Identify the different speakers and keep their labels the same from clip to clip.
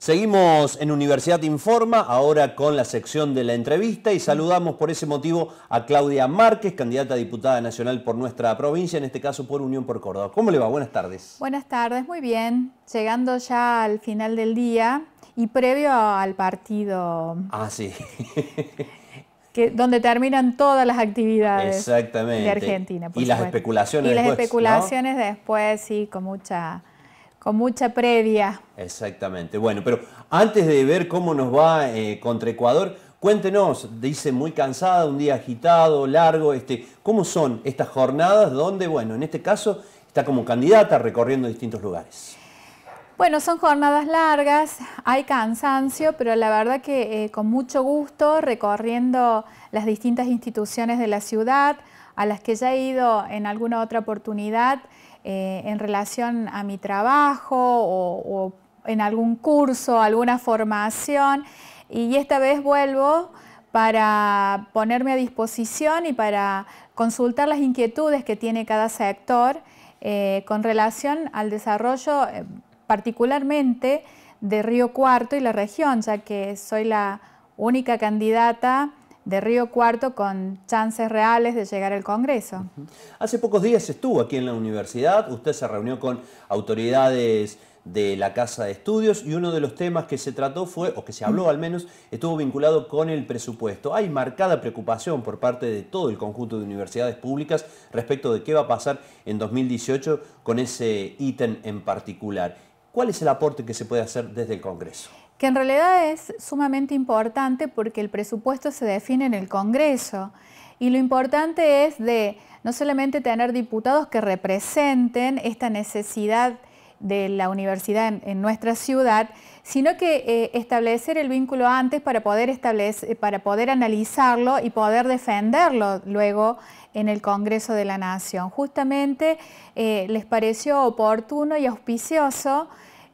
Speaker 1: Seguimos en Universidad Informa, ahora con la sección de la entrevista y saludamos por ese motivo a Claudia Márquez, candidata diputada nacional por nuestra provincia, en este caso por Unión por Córdoba. ¿Cómo le va? Buenas tardes.
Speaker 2: Buenas tardes, muy bien. Llegando ya al final del día y previo al partido. Ah, sí. Que, donde terminan todas las actividades de Argentina. y las
Speaker 1: especulaciones. Y las especulaciones
Speaker 2: después, sí, con mucha con mucha previa.
Speaker 1: Exactamente. Bueno, pero antes de ver cómo nos va eh, contra Ecuador, cuéntenos, dice muy cansada, un día agitado, largo, este, ¿cómo son estas jornadas donde, bueno, en este caso está como candidata recorriendo distintos lugares?
Speaker 2: Bueno, son jornadas largas, hay cansancio, pero la verdad que eh, con mucho gusto recorriendo las distintas instituciones de la ciudad a las que ya he ido en alguna otra oportunidad eh, en relación a mi trabajo o, en algún curso, alguna formación y esta vez vuelvo para ponerme a disposición y para consultar las inquietudes que tiene cada sector eh, con relación al desarrollo eh, particularmente de Río Cuarto y la región, ya que soy la única candidata de Río Cuarto con chances reales de llegar al Congreso.
Speaker 1: Hace pocos días estuvo aquí en la universidad, usted se reunió con autoridades de la Casa de Estudios y uno de los temas que se trató fue, o que se habló al menos, estuvo vinculado con el presupuesto. Hay marcada preocupación por parte de todo el conjunto de universidades públicas respecto de qué va a pasar en 2018 con ese ítem en particular. ¿Cuál es el aporte que se puede hacer desde el Congreso?
Speaker 2: que en realidad es sumamente importante porque el presupuesto se define en el Congreso y lo importante es de no solamente tener diputados que representen esta necesidad de la universidad en, nuestra ciudad, sino que eh, establecer el vínculo antes para poder, establecer, eh, para poder analizarlo y poder defenderlo luego en el Congreso de la Nación. Justamente eh, les pareció oportuno y auspicioso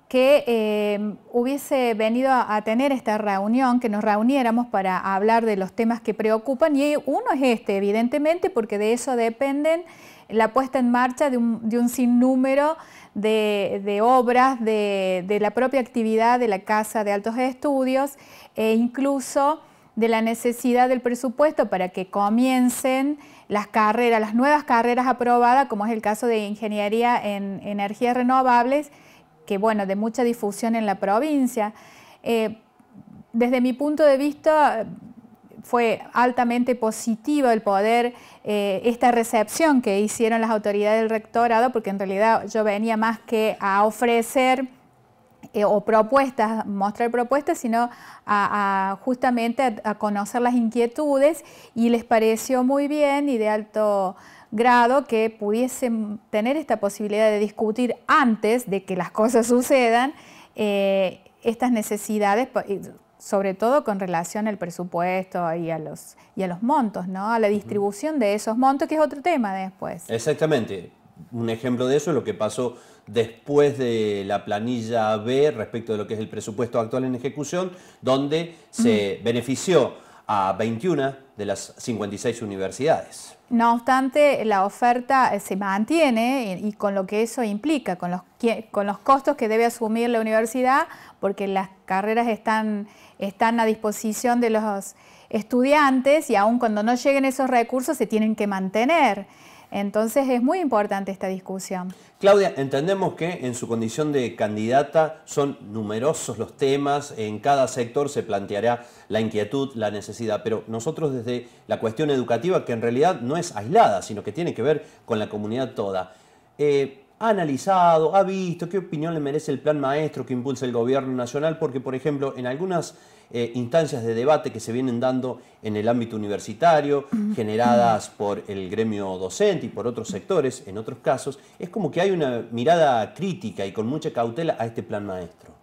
Speaker 2: que eh, hubiese venido a, tener esta reunión, que nos reuniéramos para hablar de los temas que preocupan y uno es este, evidentemente, porque de eso dependen la puesta en marcha de un, sinnúmero de, obras, de, de, la propia actividad de la Casa de Altos Estudios e incluso de la necesidad del presupuesto para que comiencen las carreras, las nuevas carreras aprobadas, como es el caso de Ingeniería en Energías Renovables, que bueno, de mucha difusión en la provincia. Eh, desde mi punto de vista, fue altamente positivo el poder, eh, esta recepción que hicieron las autoridades del rectorado, porque en realidad yo venía más que a ofrecer eh, o propuestas, mostrar propuestas, sino a, justamente a conocer las inquietudes y les pareció muy bien y de alto grado que pudiesen tener esta posibilidad de discutir antes de que las cosas sucedan eh, estas necesidades, sobre todo con relación al presupuesto y a los, y a los montos, ¿no? a la distribución de esos montos, que es otro tema después.
Speaker 1: Exactamente. Un ejemplo de eso es lo que pasó después de la planilla B respecto de lo que es el presupuesto actual en ejecución, donde se benefició a 21 de las 56 universidades.
Speaker 2: No obstante, la oferta eh, se mantiene y con lo que eso implica, con los, con los costos que debe asumir la universidad, porque las carreras están, están a disposición de los estudiantes y aún cuando no lleguen esos recursos se tienen que mantener. Entonces es muy importante esta discusión.
Speaker 1: Claudia, entendemos que en su condición de candidata son numerosos los temas, en cada sector se planteará la inquietud, la necesidad, pero nosotros desde la cuestión educativa, que en realidad no es aislada, sino que tiene que ver con la comunidad toda, eh, ha analizado, ha visto qué opinión le merece el plan maestro que impulsa el gobierno nacional, porque por ejemplo en algunas eh, instancias de debate que se vienen dando en el ámbito universitario, generadas por el gremio docente y por otros sectores, en otros casos, es como que hay una mirada crítica y con mucha cautela a este plan maestro.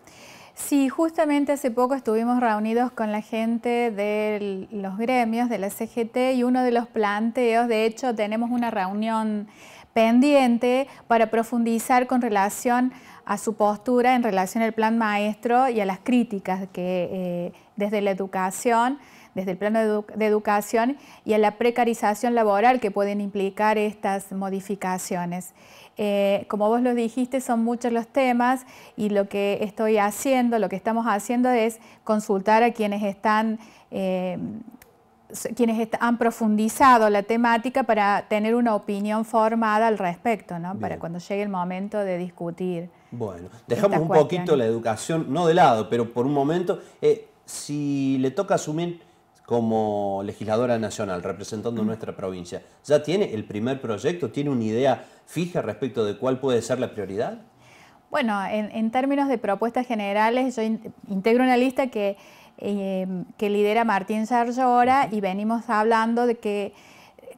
Speaker 2: Sí, justamente hace poco estuvimos reunidos con la gente de los gremios de la CGT y uno de los planteos, de hecho tenemos una reunión pendiente para profundizar con relación a su postura en relación al plan maestro y a las críticas que eh, desde la educación, desde el plano de, educación y a la precarización laboral que pueden implicar estas modificaciones. Eh, como vos lo dijiste, son muchos los temas y lo que estoy haciendo, lo que estamos haciendo es consultar a quienes están eh, quienes han profundizado la temática para tener una opinión formada al respecto, ¿no? para cuando llegue el momento de discutir.
Speaker 1: Bueno, dejamos un poquito la educación, no de lado, pero por un momento, eh, si le toca asumir como legisladora nacional representando mm. nuestra provincia, ¿ya tiene el primer proyecto? ¿Tiene una idea fija respecto de cuál puede ser la prioridad?
Speaker 2: Bueno, en, términos de propuestas generales, yo integro una lista que Em, que lidera Martín Sarzora y venimos hablando de que,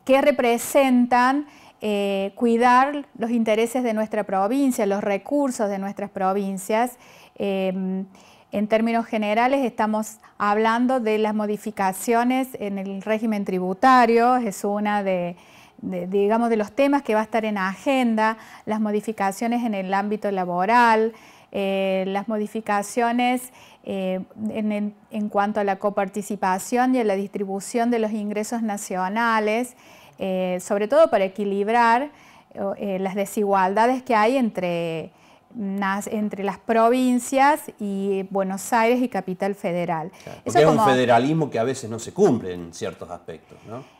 Speaker 2: representan eh, cuidar los intereses de nuestra provincia, los recursos de nuestras provincias. Em, en términos generales estamos hablando de las modificaciones en el régimen tributario, es una de, digamos, de los temas que va a estar en agenda, las modificaciones en el ámbito laboral, eh, las modificaciones eh, en, cuanto a la coparticipación y a la distribución de los ingresos nacionales, eh, sobre todo para equilibrar las desigualdades que hay entre, entre las provincias y Buenos Aires y Capital Federal. es un
Speaker 1: federalismo que a veces no se cumple en ciertos aspectos,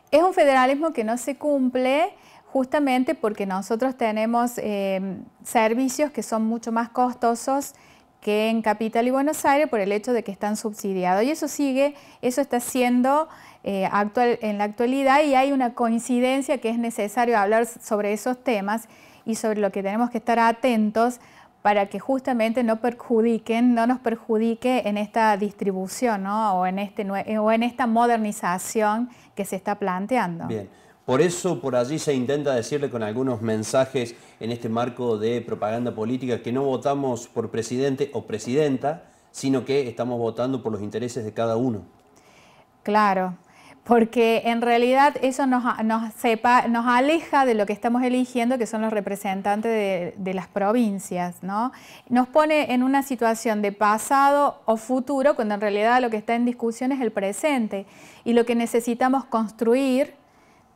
Speaker 2: Es un federalismo que no se cumple, justamente porque nosotros tenemos eh, servicios que son mucho más costosos que en Capital y Buenos Aires por el hecho de que están subsidiados. Y eso sigue, eso está siendo eh, actual, en la actualidad y hay una coincidencia que es necesario hablar sobre esos temas y sobre lo que tenemos que estar atentos para que justamente no perjudiquen, no nos perjudique en esta distribución o, en este, o en esta modernización que se está planteando. Bien.
Speaker 1: Por eso por allí se intenta decirle con algunos mensajes en este marco de propaganda política que no votamos por presidente o presidenta, sino que estamos votando por los intereses de cada uno.
Speaker 2: Claro, porque en realidad eso nos, aleja de lo que estamos eligiendo, que son los representantes de, de, las provincias, ¿no? Nos pone en una situación de pasado o futuro, cuando en realidad lo que está en discusión es el presente y lo que necesitamos construir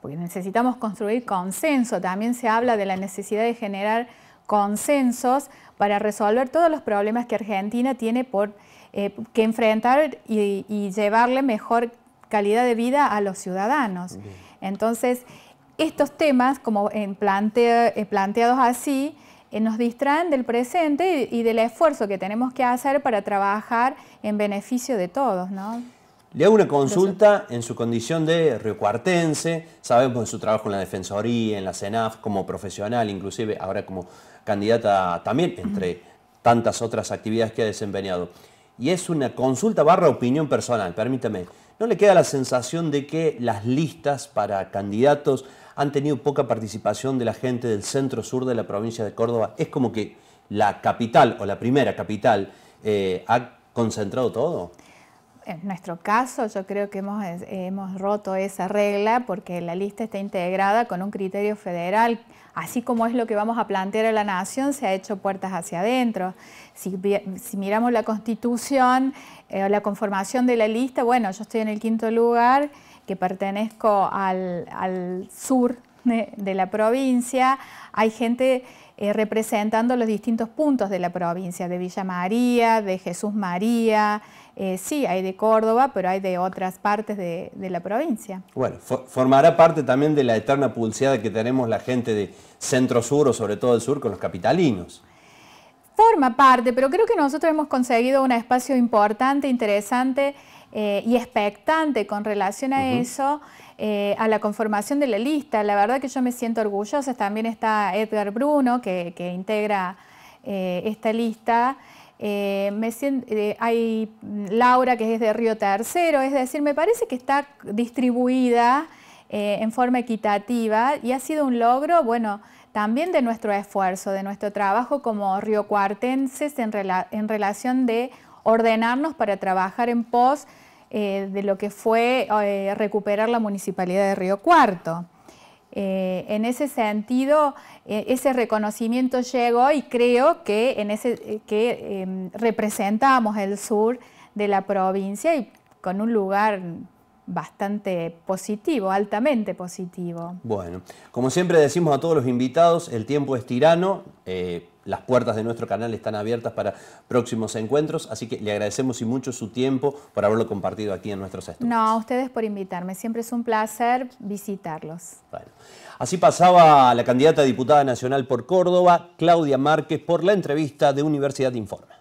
Speaker 2: porque necesitamos construir consenso, también se habla de la necesidad de generar consensos para resolver todos los problemas que Argentina tiene por, eh, que enfrentar y, llevarle mejor calidad de vida a los ciudadanos. Entonces, estos temas, como en eh, planteados así, eh, nos distraen del presente y, y, del esfuerzo que tenemos que hacer para trabajar en beneficio de todos, ¿no?
Speaker 1: Le hago una consulta en su condición de riocuartense, sabemos de su trabajo en la Defensoría, en la CENAF, como profesional, inclusive ahora como candidata también, entre tantas otras actividades que ha desempeñado. Y es una consulta barra opinión personal, permítame. ¿No le queda la sensación de que las listas para candidatos han tenido poca participación de la gente del centro sur de la provincia de Córdoba? Es como que la capital o la primera capital eh, ha concentrado todo
Speaker 2: en nuestro caso yo creo que hemos, roto esa regla porque la lista está integrada con un criterio federal. Así como es lo que vamos a plantear a la nación, se ha hecho puertas hacia adentro. Si, miramos la constitución eh, o la conformación de la lista, bueno, yo estoy en el quinto lugar, que pertenezco al, sur de, la provincia, hay gente eh, representando los distintos puntos de la provincia, de Villa María, de Jesús María, eh, sí, hay de Córdoba, pero hay de otras partes de, la provincia.
Speaker 1: Bueno, formará parte también de la eterna pulseada que tenemos la gente de centro sur o sobre todo del sur con los capitalinos.
Speaker 2: Forma parte, pero creo que nosotros hemos conseguido un espacio importante, interesante eh, y expectante con relación a eso, eh, a la conformación de la lista. La verdad que yo me siento orgullosa. También está Edgar Bruno, que integra esta lista. Eh, eh, hay Laura que es de Río Tercero, es decir, me parece que está distribuida eh, en forma equitativa y ha sido un logro, bueno, también de nuestro esfuerzo, de nuestro trabajo como Río Cuartenses en relación de ordenarnos para trabajar en pos de lo que fue recuperar la municipalidad de Río Cuarto. Eh, en ese sentido, eh, ese reconocimiento llegó y creo que, en ese, eh, que em, representamos el sur de la provincia y con un lugar bastante positivo, altamente positivo.
Speaker 1: Bueno, como siempre decimos a todos los invitados, el tiempo es tirano las puertas de nuestro canal están abiertas para próximos encuentros, así que le agradecemos y mucho su tiempo por haberlo compartido aquí en nuestros estudios.
Speaker 2: No, a ustedes por invitarme, siempre es un placer visitarlos. Bueno,
Speaker 1: así pasaba la candidata a diputada nacional por Córdoba, Claudia Márquez, por la entrevista de Universidad Informa.